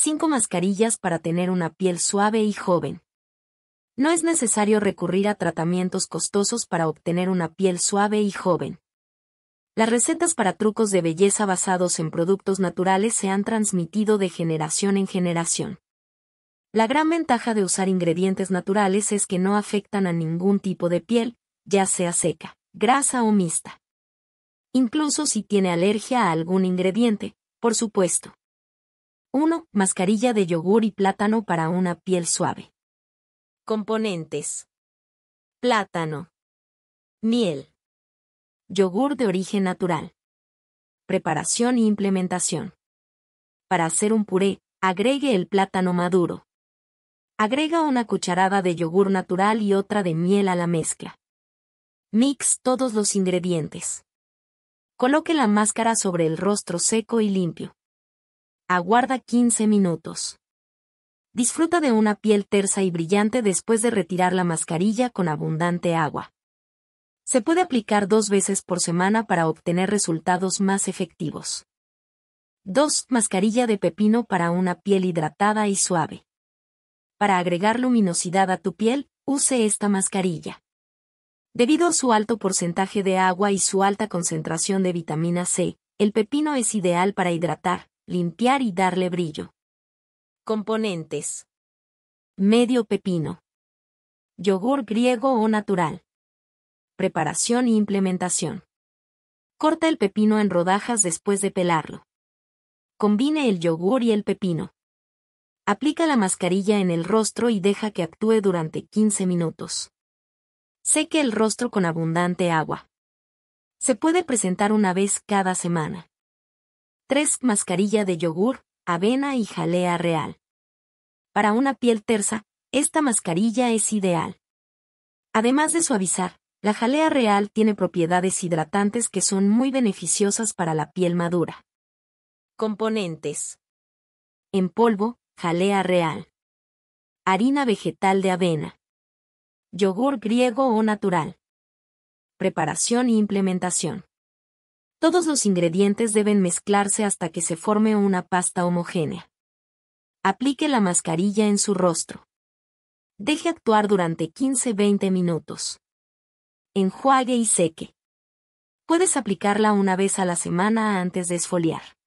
5 mascarillas para tener una piel suave y joven. No es necesario recurrir a tratamientos costosos para obtener una piel suave y joven. Las recetas para trucos de belleza basados en productos naturales se han transmitido de generación en generación. La gran ventaja de usar ingredientes naturales es que no afectan a ningún tipo de piel, ya sea seca, grasa o mixta. Incluso si tiene alergia a algún ingrediente, por supuesto. 1. Mascarilla de yogur y plátano para una piel suave. Componentes. Plátano. Miel. Yogur de origen natural. Preparación e implementación. Para hacer un puré, agregue el plátano maduro. Agrega una cucharada de yogur natural y otra de miel a la mezcla. Mix todos los ingredientes. Coloque la máscara sobre el rostro seco y limpio. Aguarda 15 minutos. Disfruta de una piel tersa y brillante después de retirar la mascarilla con abundante agua. Se puede aplicar dos veces por semana para obtener resultados más efectivos. 2. Mascarilla de pepino para una piel hidratada y suave. Para agregar luminosidad a tu piel, use esta mascarilla. Debido a su alto porcentaje de agua y su alta concentración de vitamina C, el pepino es ideal para hidratar, limpiar y darle brillo. Componentes. Medio pepino. Yogur griego o natural. Preparación e implementación. Corta el pepino en rodajas después de pelarlo. Combine el yogur y el pepino. Aplica la mascarilla en el rostro y deja que actúe durante 15 minutos. Seque el rostro con abundante agua. Se puede presentar una vez cada semana. 3. Mascarilla de yogur, avena y jalea real. Para una piel tersa, esta mascarilla es ideal. Además de suavizar, la jalea real tiene propiedades hidratantes que son muy beneficiosas para la piel madura. Componentes. En polvo, jalea real. Harina vegetal de avena. Yogur griego o natural. Preparación e implementación. Todos los ingredientes deben mezclarse hasta que se forme una pasta homogénea. Aplique la mascarilla en su rostro. Deje actuar durante 15-20 minutos. Enjuague y seque. Puedes aplicarla una vez a la semana antes de esfoliar.